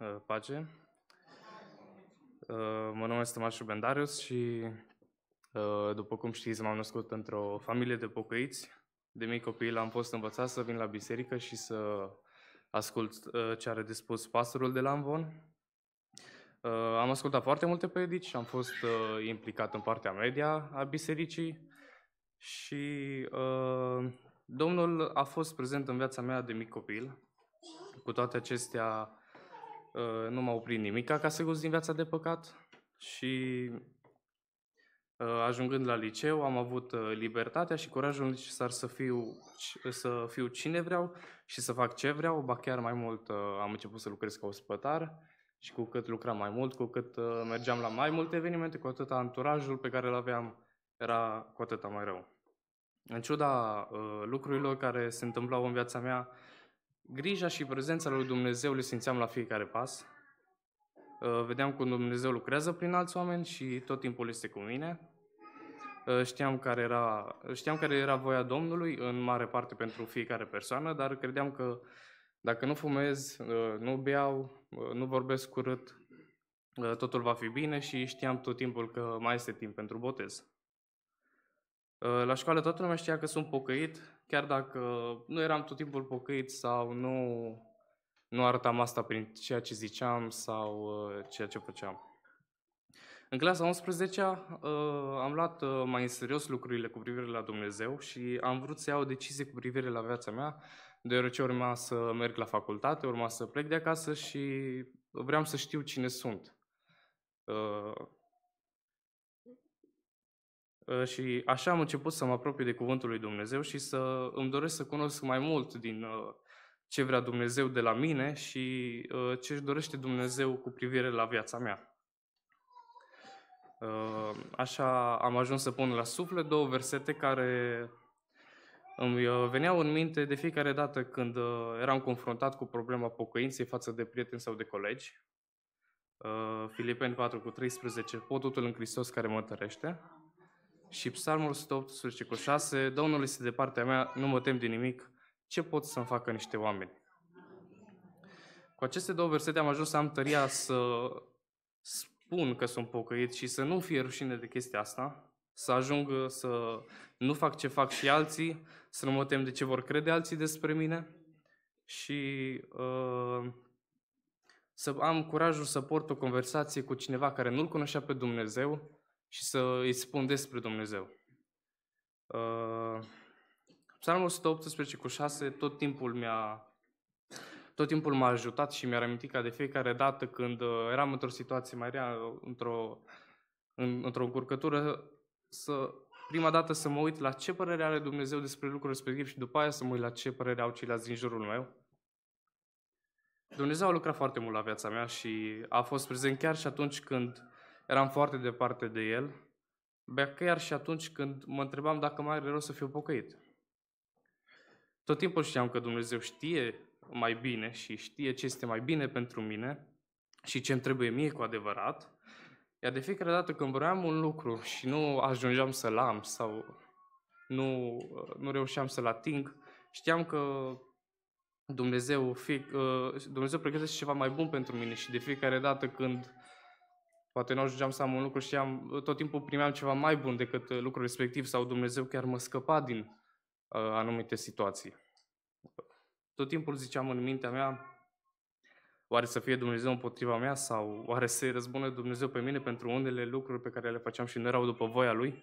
Ă, pace. Ă, mă numesc Tomașu Bendarius și, ă, după cum știți, m-am născut într-o familie de pocăiți. De mic copil am fost învățat să vin la biserică și să ascult ce are de spus pastorul de la Amvon. Am ascultat foarte multe predici, am fost implicat în partea media a bisericii și Domnul a fost prezent în viața mea de mic copil. Cu toate acestea, ă, nu m-a oprit nimic ca să gust din viața de păcat și ă, ajungând la liceu am avut ă, libertatea și curajul necesar să fiu, să fiu cine vreau și să fac ce vreau, ba chiar mai mult am început să lucrez ca ospătar și cu cât lucram mai mult, cu cât mergeam la mai multe evenimente, cu atât anturajul pe care îl aveam era cu atât mai rău. În ciuda uh, lucrurilor care se întâmplau în viața mea, grija și prezența lui Dumnezeu le simțeam la fiecare pas. Uh, vedeam cum Dumnezeu lucrează prin alți oameni și tot timpul este cu mine. Uh, știam care, era, știam care era voia Domnului, în mare parte pentru fiecare persoană, dar credeam că dacă nu fumez, uh, nu beau, uh, nu vorbesc urât, uh, totul va fi bine și știam tot timpul că mai este timp pentru botez. Uh, la școală toată lumea știa că sunt pocăit, chiar dacă nu eram tot timpul pocăit sau nu, nu arătam asta prin ceea ce ziceam sau uh, ceea ce făceam. În clasa 11 uh, am luat mai în serios lucrurile cu privire la Dumnezeu și am vrut să iau o decizie cu privire la viața mea, deoarece urma să merg la facultate, urma să plec de acasă și vreau să știu cine sunt. Uh, și așa am început să mă apropii de Cuvântul lui Dumnezeu și să îmi doresc să cunosc mai mult din uh, ce vrea Dumnezeu de la mine și uh, ce își dorește Dumnezeu cu privire la viața mea. Așa am ajuns să pun la suflet două versete care îmi veneau în minte de fiecare dată când eram confruntat cu problema pocăinței față de prieteni sau de colegi. Filipeni 4 cu 13, potutul în Hristos care mă întărește. Și Psalmul 118 cu 6, Domnul este de partea mea, nu mă tem de nimic, ce pot să-mi facă niște oameni? Cu aceste două versete am ajuns să am tăria să spun că sunt pocăit și să nu fie rușine de chestia asta, să ajung să nu fac ce fac și alții, să nu mă tem de ce vor crede alții despre mine și uh, să am curajul să port o conversație cu cineva care nu-L cunoștea pe Dumnezeu, și să îi spun despre Dumnezeu. Uh, psalmul 118 cu 6 tot timpul mi-a tot timpul m-a ajutat și mi-a reamintit ca de fiecare dată când uh, eram într-o situație mai rea, într-o, în, într-o încurcătură, să prima dată să mă uit la ce părere are Dumnezeu despre lucrul respectiv și după aia să mă uit la ce părere au ceilalți din jurul meu. Dumnezeu a lucrat foarte mult la viața mea și a fost prezent chiar și atunci când eram foarte departe de el, bea chiar și atunci când mă întrebam dacă mai are rost să fiu pocăit. Tot timpul știam că Dumnezeu știe mai bine și știe ce este mai bine pentru mine și ce îmi trebuie mie cu adevărat, iar de fiecare dată când vroiam un lucru și nu ajungeam să-l am sau nu, nu reușeam să-l ating, știam că Dumnezeu, fie, Dumnezeu pregătește ceva mai bun pentru mine și de fiecare dată când Poate nu ajungeam să am un lucru și am, tot timpul primeam ceva mai bun decât uh, lucrul respectiv sau Dumnezeu chiar mă scăpa din uh, anumite situații. Tot timpul ziceam în mintea mea, oare să fie Dumnezeu împotriva mea sau oare să-i răzbune Dumnezeu pe mine pentru unele lucruri pe care le făceam și nu erau după voia Lui?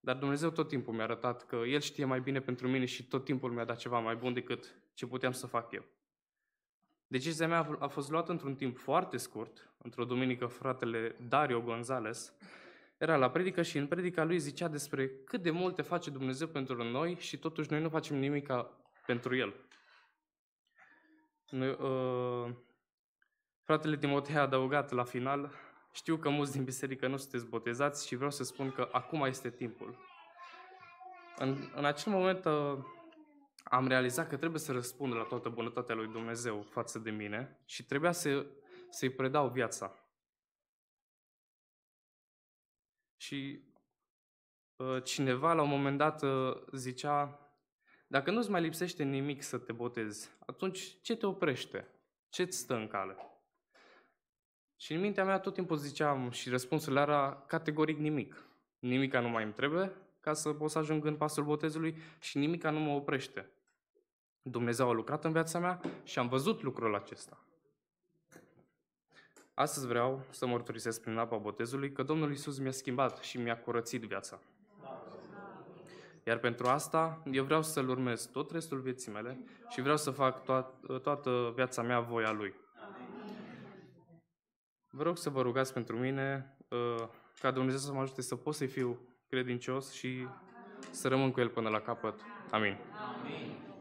Dar Dumnezeu tot timpul mi-a arătat că El știe mai bine pentru mine și tot timpul mi-a dat ceva mai bun decât ce puteam să fac eu. Decizia mea a fost luată într-un timp foarte scurt. Într-o duminică, fratele Dario Gonzales era la predică și în predica lui zicea despre cât de multe face Dumnezeu pentru noi și totuși noi nu facem nimic pentru El. Noi, uh, fratele Timotei a adăugat la final, știu că mulți din biserică nu sunteți botezați și vreau să spun că acum este timpul. În, în acel moment, uh, am realizat că trebuie să răspund la toată bunătatea lui Dumnezeu față de mine și trebuia să, să-i predau viața. Și uh, cineva la un moment dat uh, zicea, dacă nu-ți mai lipsește nimic să te botezi, atunci ce te oprește? Ce-ți stă în cale? Și în mintea mea tot timpul ziceam și răspunsul era categoric nimic. Nimica nu mai îmi trebuie, ca să pot să ajung în pasul botezului și nimica nu mă oprește. Dumnezeu a lucrat în viața mea și am văzut lucrul acesta. Astăzi vreau să mărturisesc prin apa botezului că Domnul Isus mi-a schimbat și mi-a curățit viața. Iar pentru asta, eu vreau să-L urmez tot restul vieții mele și vreau să fac toat, toată viața mea voia Lui. Vă rog să vă rugați pentru mine uh, ca Dumnezeu să mă ajute să pot să fiu credincios și să rămân cu El până la capăt. Amin. Amin.